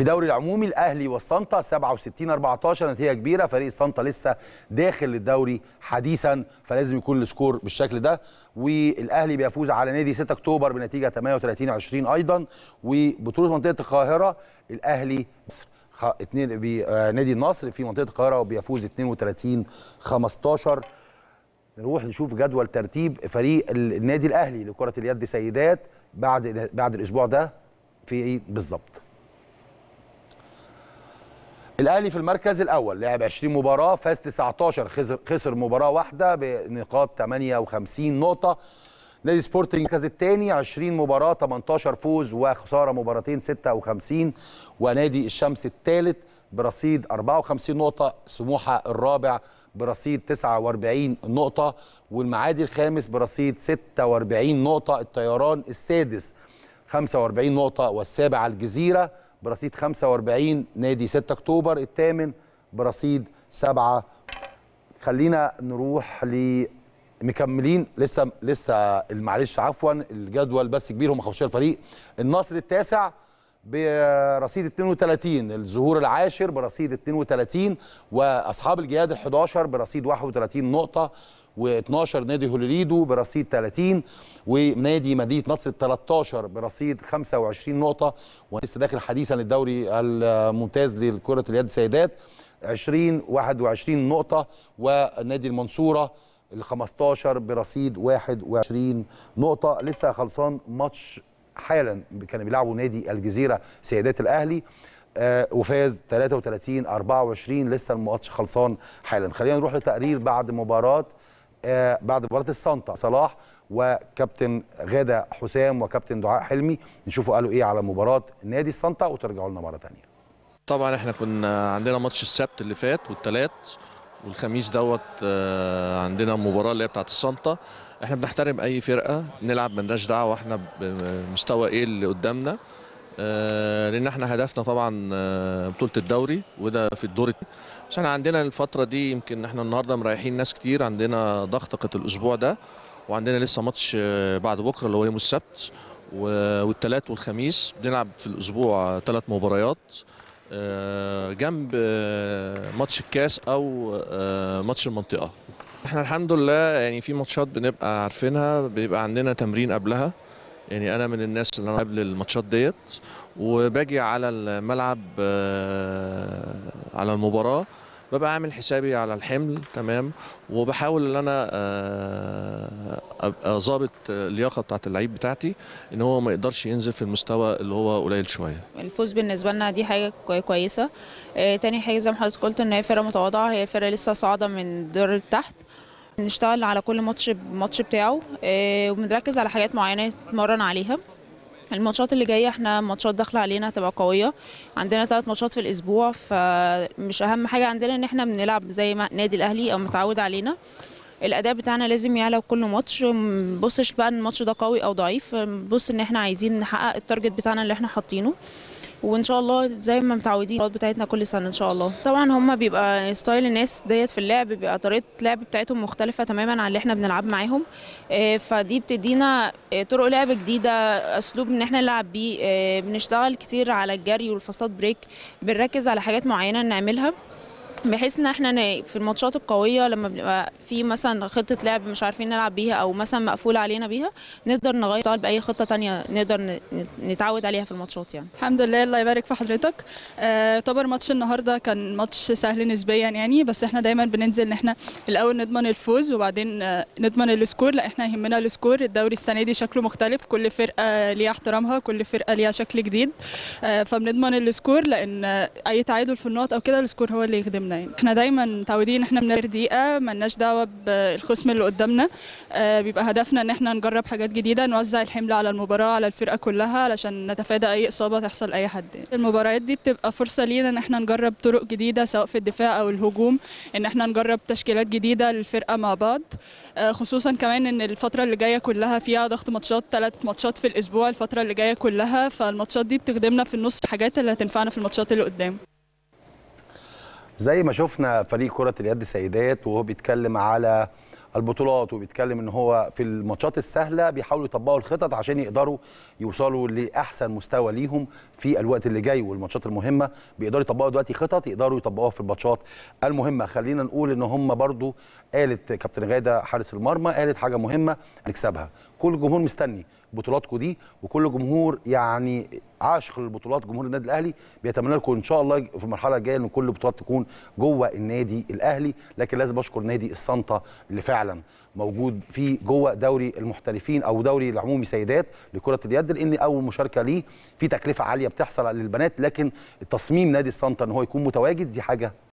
في دوري العمومي الاهلي والسانتا 67 14 نتيجه كبيره فريق الصنطه لسه داخل للدوري حديثا فلازم يكون السكور بالشكل ده والاهلي بيفوز على نادي 6 اكتوبر بنتيجه 38 20 ايضا وبطوله منطقه القاهره الاهلي اثنين آه، نادي النصر في منطقه القاهره وبيفوز 32 15 نروح نشوف جدول ترتيب فريق النادي الاهلي لكره اليد سيدات بعد بعد الاسبوع ده في إيه بالظبط الاهلي في المركز الاول لعب 20 مباراه فاز 19 خسر خسر مباراه واحده بنقاط 58 نقطه نادي سبورتنج المركز الثاني 20 مباراه 18 فوز وخساره مباراتين 56 ونادي الشمس الثالث برصيد 54 نقطه سموحه الرابع برصيد 49 نقطه والمعادي الخامس برصيد 46 نقطه الطيران السادس 45 نقطه والسابع الجزيره برصيد 45 نادي 6 اكتوبر الثامن برصيد 7 خلينا نروح ل مكملين لسه لسه معلش عفوا الجدول بس كبير هم 15 فريق النصر التاسع برصيد 32 الزهور العاشر برصيد 32 واصحاب الجهاد ال11 برصيد 31 نقطه و12 نادي هوليليدو برصيد 30 ونادي مدينه نصر 13 برصيد 25 نقطه ولسه داخل حديثا للدوري الممتاز لكره اليد السيدات 20 21 نقطه ونادي المنصوره ال 15 برصيد 21 نقطه لسه خلصان ماتش حالا كانوا بيلعبوا نادي الجزيره سيدات الاهلي آه وفاز 33 24 لسه الماتش خلصان حالا خلينا نروح لتقرير بعد مباراه آه، بعد مباراه السانتا صلاح وكابتن غاده حسام وكابتن دعاء حلمي نشوفوا قالوا ايه على مباراه نادي السانتا وترجعوا لنا مره ثانيه طبعا احنا كنا عندنا ماتش السبت اللي فات والثلاث والخميس دوت آه، عندنا مباراه اللي هي بتاعت السانتا احنا بنحترم اي فرقه نلعب مالناش دعوه واحنا بمستوى ايه اللي قدامنا آه، لان احنا هدفنا طبعا آه، بطوله الدوري وده في الدور عشان عندنا الفتره دي يمكن احنا النهارده مريحين ناس كتير عندنا ضغطه الاسبوع ده وعندنا لسه ماتش آه، بعد بكره اللي هو يوم السبت والثلاث والخميس بنلعب في الاسبوع ثلاث مباريات جنب ماتش الكاس او ماتش المنطقه احنا الحمد لله يعني في ماتشات بنبقى عارفينها بيبقى عندنا تمرين قبلها يعني انا من الناس اللي انا قبل الماتشات ديت وباجي على الملعب آه، على المباراه ببقى عامل حسابي على الحمل تمام وبحاول ان انا آه، ابقى ظابط اللياقه بتاعه اللعيب بتاعتي ان هو ما يقدرش ينزل في المستوى اللي هو قليل شويه الفوز بالنسبه لنا دي حاجه كويسه آه، تاني حاجه زي ما حضرتك قلت ان هي فرقه متواضعه هي فرقه لسه صاعده من الدور تحت بنشتغل على كل ماتش ماتش بتاعه آه، وبنركز على حاجات معينه نتمرن عليها الماتشات اللي جايه احنا ماتشات داخله علينا هتبقى قويه عندنا ثلاث ماتشات في الاسبوع فمش اهم حاجه عندنا ان احنا بنلعب زي ما نادي الاهلي او متعود علينا الاداء بتاعنا لازم يعلى كل ماتش ما بقى ان الماتش ده قوي او ضعيف بص ان احنا عايزين نحقق التارجت بتاعنا اللي احنا حاطينه وان شاء الله زي ما متعودين بتاعتنا كل سنه ان شاء الله طبعا هم بيبقى ستايل الناس ديت في اللعب بيبقى طريقه اللعب بتاعتهم مختلفه تماما عن اللي احنا بنلعب معاهم آه، فدي بتدينا آه، طرق لعب جديده اسلوب ان احنا نلعب بيه آه، بنشتغل كتير على الجري والفصاد بريك بنركز على حاجات معينه نعملها بحيث ان احنا في الماتشات القويه لما بنبقى في مثلا خطه لعب مش عارفين نلعب بيها او مثلا مقفوله علينا بيها نقدر نغير طالب باي خطه تانية نقدر نتعود عليها في الماتشات يعني الحمد لله الله يبارك في حضرتك آه، يعتبر آه ماتش النهارده كان ماتش سهل نسبيا يعني بس احنا دايما بننزل ان احنا الاول نضمن الفوز وبعدين آه نضمن السكور لا احنا يهمنا السكور الدوري السنه دي شكله مختلف كل فرقه ليها احترامها كل فرقه ليها شكل جديد آه فبنضمن السكور لان آه، اي تعادل في النقط او كده السكور هو اللي يخدمنا يعني. احنا دايما متعودين ان احنا بنغير دقيقه ملناش دعوه بالخصم اللي قدامنا آه بيبقى هدفنا ان احنا نجرب حاجات جديده نوزع الحمل على المباراه على الفرقه كلها علشان نتفادى اي اصابه تحصل اي حد المباريات دي بتبقى فرصه لينا ان احنا نجرب طرق جديده سواء في الدفاع او الهجوم ان احنا نجرب تشكيلات جديده للفرقه مع بعض آه خصوصا كمان ان الفتره اللي جايه كلها فيها ضغط ماتشات ثلاث ماتشات في الاسبوع الفتره اللي جايه كلها فالماتشات دي بتخدمنا في النص الحاجات اللي هتنفعنا في الماتشات اللي قدام زي ما شفنا فريق كره اليد سيدات وهو بيتكلم على البطولات وبيتكلم ان هو في الماتشات السهله بيحاولوا يطبقوا الخطط عشان يقدروا يوصلوا لاحسن مستوى ليهم في الوقت اللي جاي والماتشات المهمه بيقدروا يطبقوا دلوقتي خطط يقدروا يطبقوها في الماتشات المهمه خلينا نقول ان هم برضو قالت كابتن غاده حارس المرمى قالت حاجه مهمه نكسبها كل الجمهور مستني بطولاتكم دي وكل جمهور يعني عاشق للبطولات جمهور النادي الاهلي بيتمنى لكم ان شاء الله في المرحله الجايه ان كل البطولات تكون جوه النادي الاهلي لكن لازم اشكر نادي الصنطة اللي فعلا موجود في جوه دوري المحترفين او دوري العمومي سيدات لكره اليد لان اول مشاركه ليه في تكلفه عاليه بتحصل للبنات لكن تصميم نادي الصنطة ان هو يكون متواجد دي حاجه